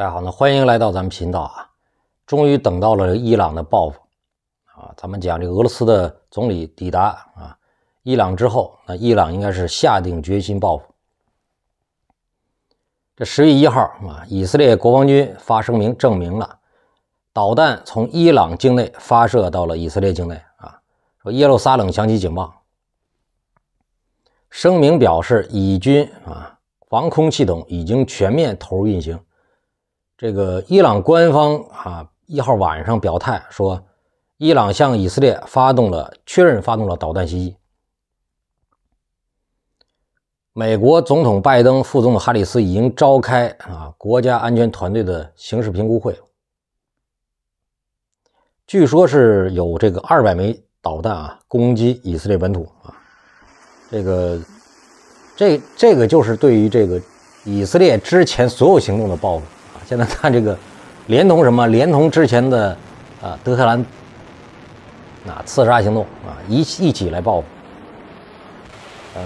大家好，那欢迎来到咱们频道啊！终于等到了伊朗的报复啊！咱们讲这俄罗斯的总理抵达啊伊朗之后，那伊朗应该是下定决心报复。这十月一号啊，以色列国防军发声明证明了导弹从伊朗境内发射到了以色列境内啊，说耶路撒冷响起警报。声明表示，以军啊防空系统已经全面投入运行。这个伊朗官方啊一号晚上表态说，伊朗向以色列发动了确认发动了导弹袭击。美国总统拜登、副总统哈里斯已经召开啊国家安全团队的形势评估会，据说是有这个二百枚导弹啊攻击以色列本土啊。这个这这个就是对于这个以色列之前所有行动的报复。现在看这个，连同什么？连同之前的，啊，德黑兰啊刺杀行动啊一起一起来报复。呃，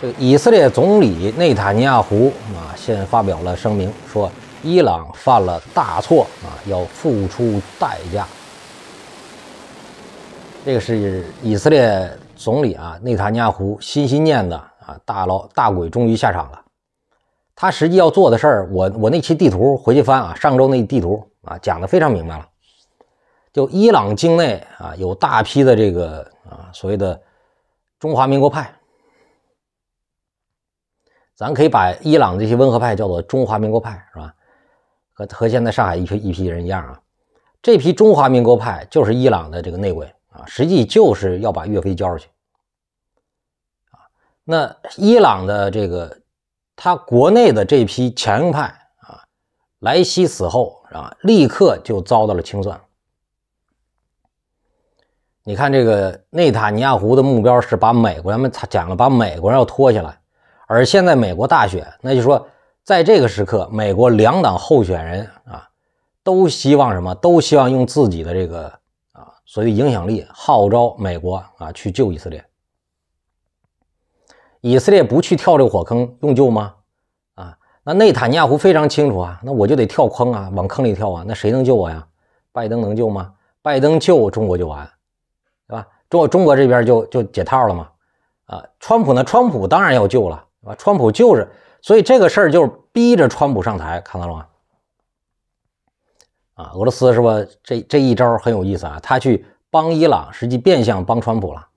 这个以色列总理内塔尼亚胡啊，先发表了声明，说伊朗犯了大错啊，要付出代价。这个是以色列总理啊，内塔尼亚胡心心念的啊，大佬大鬼终于下场了。他实际要做的事儿，我我那期地图回去翻啊，上周那地图啊，讲的非常明白了。就伊朗境内啊，有大批的这个啊，所谓的中华民国派，咱可以把伊朗这些温和派叫做中华民国派，是吧？和和现在上海一批一批人一样啊，这批中华民国派就是伊朗的这个内鬼啊，实际就是要把岳飞交出去啊。那伊朗的这个。他国内的这批强硬派啊，莱西死后啊，立刻就遭到了清算。你看，这个内塔尼亚胡的目标是把美国人，他讲了，把美国人要拖下来。而现在美国大选，那就说，在这个时刻，美国两党候选人啊，都希望什么？都希望用自己的这个啊，所谓影响力号召美国啊，去救以色列。以色列不去跳这个火坑用救吗？啊，那内塔尼亚胡非常清楚啊，那我就得跳坑啊，往坑里跳啊，那谁能救我呀？拜登能救吗？拜登救中国就完，对吧？中中国这边就就解套了嘛？啊，川普呢？川普当然要救了，川普就是，所以这个事儿就是逼着川普上台，看到了吗？啊，俄罗斯是吧？这这一招很有意思啊，他去帮伊朗，实际变相帮川普了。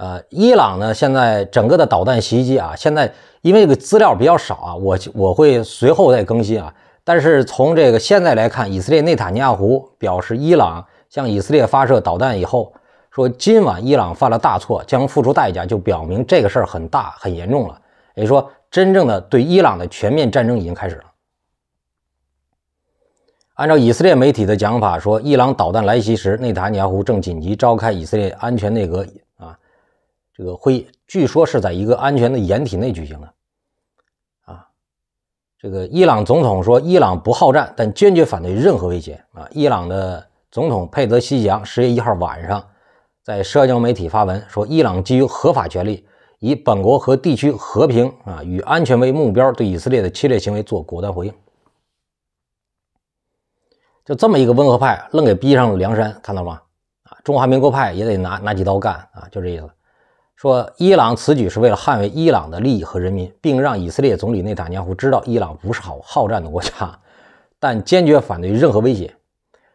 呃，伊朗呢，现在整个的导弹袭击啊，现在因为这个资料比较少啊，我我会随后再更新啊。但是从这个现在来看，以色列内塔尼亚胡表示，伊朗向以色列发射导弹以后，说今晚伊朗犯了大错，将付出代价，就表明这个事儿很大很严重了。也就说，真正的对伊朗的全面战争已经开始了。按照以色列媒体的讲法，说伊朗导弹来袭时，内塔尼亚胡正紧急召开以色列安全内阁。这个会议据说是在一个安全的掩体内举行的。啊，这个伊朗总统说：“伊朗不好战，但坚决反对任何威胁。”啊，伊朗的总统佩泽希扬十月一号晚上在社交媒体发文说：“伊朗基于合法权利，以本国和地区和平啊与安全为目标，对以色列的侵略行为做果断回应。”就这么一个温和派，愣给逼上了梁山，看到了吗？啊，中华民国派也得拿拿几刀干啊，就这意思。说伊朗此举是为了捍卫伊朗的利益和人民，并让以色列总理内塔尼亚胡知道伊朗不是好好战的国家，但坚决反对任何威胁。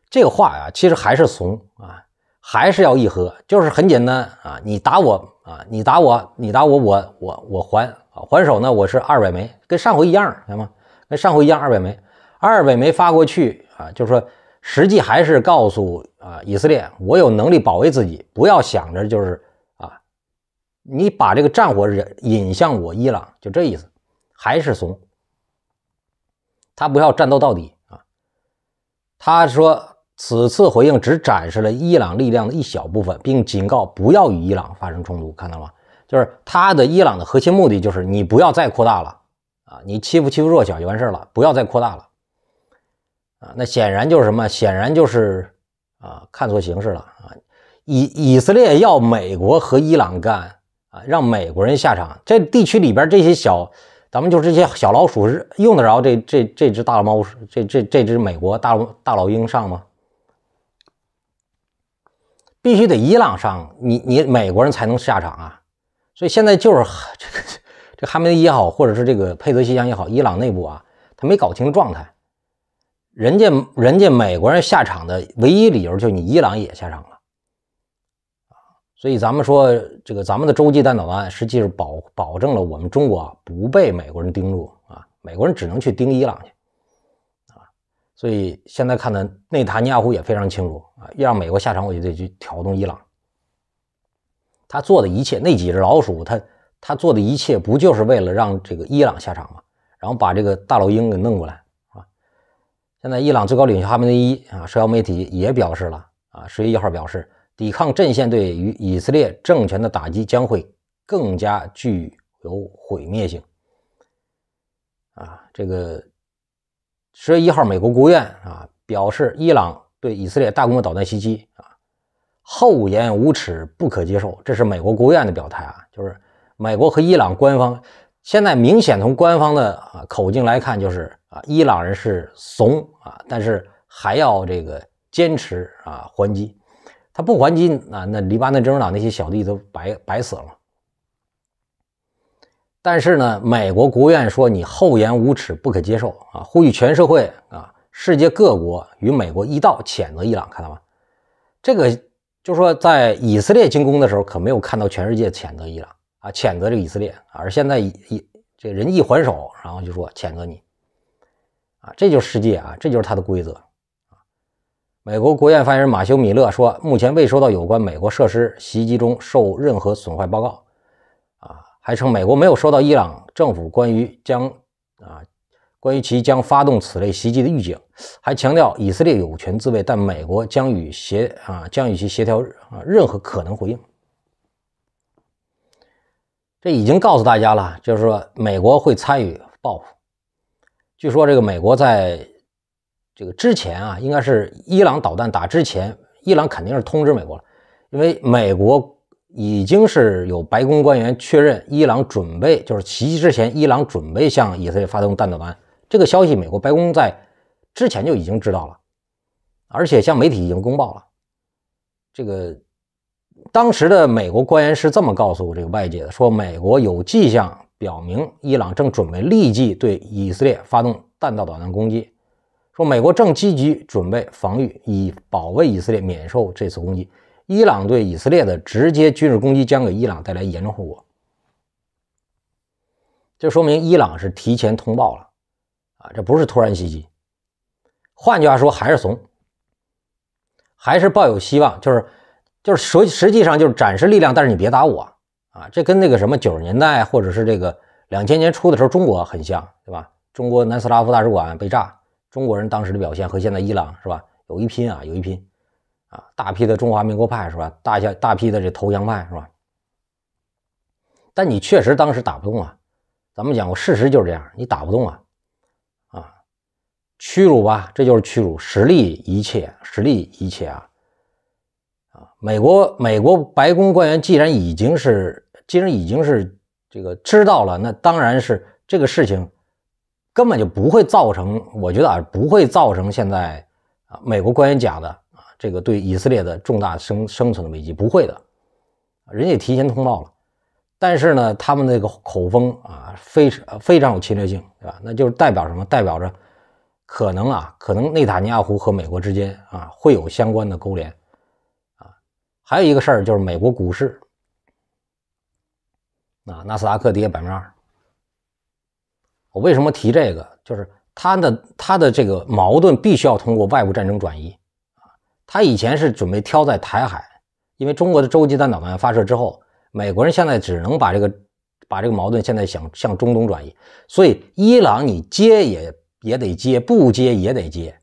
这个话呀，其实还是怂啊，还是要议和，就是很简单啊，你打我啊，你打我，你打我，我我我还还手呢，我是二百枚，跟上回一样，行吗？跟上回一样，二百枚，二百枚发过去啊，就是说，实际还是告诉啊，以色列，我有能力保卫自己，不要想着就是。你把这个战火引引向我伊朗，就这意思，还是怂，他不要战斗到底啊。他说此次回应只展示了伊朗力量的一小部分，并警告不要与伊朗发生冲突，看到了吗？就是他的伊朗的核心目的就是你不要再扩大了啊，你欺负欺负弱小就完事了，不要再扩大了啊。那显然就是什么？显然就是啊，看错形势了啊。以以色列要美国和伊朗干。让美国人下场，这地区里边这些小，咱们就这些小老鼠是用得着这这这只大猫，这这这只美国大大老鹰上吗？必须得伊朗上，你你美国人才能下场啊！所以现在就是 这个这哈梅尼也好，或者是这个佩德西乡也好，伊朗内部啊，他没搞清状态。人家人家美国人下场的唯一理由就是你伊朗也下场了。所以咱们说，这个咱们的洲际弹道导弹实际是保保证了我们中国啊不被美国人盯住啊，美国人只能去盯伊朗去啊。所以现在看的内塔尼亚胡也非常清楚啊，要让美国下场，我就得去挑动伊朗。他做的一切，那几只老鼠，他他做的一切，不就是为了让这个伊朗下场吗？然后把这个大老鹰给弄过来啊。现在伊朗最高领袖哈梅内伊啊，社交媒体也表示了啊，十月一号表示。抵抗阵线对于以色列政权的打击将会更加具有毁灭性。啊，这个十月一号，美国国务院啊表示，伊朗对以色列大规模导弹袭击啊厚颜无耻，不可接受。这是美国国务院的表态啊，就是美国和伊朗官方现在明显从官方的啊口径来看，就是啊，伊朗人是怂啊，但是还要这个坚持啊还击。他不还击，那那黎巴嫩真主党那些小弟都白白死了。但是呢，美国国务院说你厚颜无耻，不可接受啊！呼吁全社会啊，世界各国与美国一道谴责伊朗，看到吗？这个就说在以色列进攻的时候，可没有看到全世界谴责伊朗啊，谴责这个以色列。而现在一这人一还手，然后就说谴责你啊，这就是世界啊，这就是他的规则。美国国院发言人马修·米勒说，目前未收到有关美国设施袭击中受任何损坏报告。啊，还称美国没有收到伊朗政府关于将啊关于其将发动此类袭击的预警，还强调以色列有权自卫，但美国将与协啊将与其协调啊任何可能回应。这已经告诉大家了，就是说美国会参与报复。据说这个美国在。这个之前啊，应该是伊朗导弹打之前，伊朗肯定是通知美国了，因为美国已经是有白宫官员确认，伊朗准备就是袭击之前，伊朗准备向以色列发动弹道导弹。这个消息，美国白宫在之前就已经知道了，而且向媒体已经公报了。这个当时的美国官员是这么告诉这个外界的，说美国有迹象表明，伊朗正准备立即对以色列发动弹道导弹攻击。说美国正积极准备防御，以保卫以色列免受这次攻击。伊朗对以色列的直接军事攻击将给伊朗带来严重后果。这说明伊朗是提前通报了，啊，这不是突然袭击。换句话说，还是怂，还是抱有希望，就是就是实实际上就是展示力量，但是你别打我啊！这跟那个什么九十年代或者是这个两千年初的时候，中国很像，对吧？中国南斯拉夫大使馆被炸。中国人当时的表现和现在伊朗是吧，有一拼啊，有一拼，啊，大批的中华民国派是吧，大下大批的这投降派是吧？但你确实当时打不动啊，咱们讲过，事实就是这样，你打不动啊，啊，屈辱吧，这就是屈辱，实力一切，实力一切啊，啊，美国美国白宫官员既然已经是，既然已经是这个知道了，那当然是这个事情。根本就不会造成，我觉得啊，不会造成现在，啊，美国官员讲的啊，这个对以色列的重大生生存的危机不会的，人家提前通报了，但是呢，他们那个口风啊，非常非常有侵略性，对吧？那就是代表什么？代表着可能啊，可能内塔尼亚胡和美国之间啊会有相关的勾连，啊，还有一个事儿就是美国股市，啊，纳斯达克跌百分之二。我为什么提这个？就是他的他的这个矛盾必须要通过外部战争转移啊。他以前是准备挑在台海，因为中国的洲际弹道导弹发射之后，美国人现在只能把这个把这个矛盾现在想向中东转移。所以伊朗，你接也也得接，不接也得接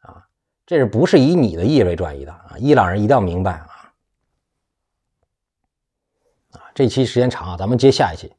啊。这是不是以你的意为转移的啊？伊朗人一定要明白啊！啊，这期时间长啊，咱们接下一期。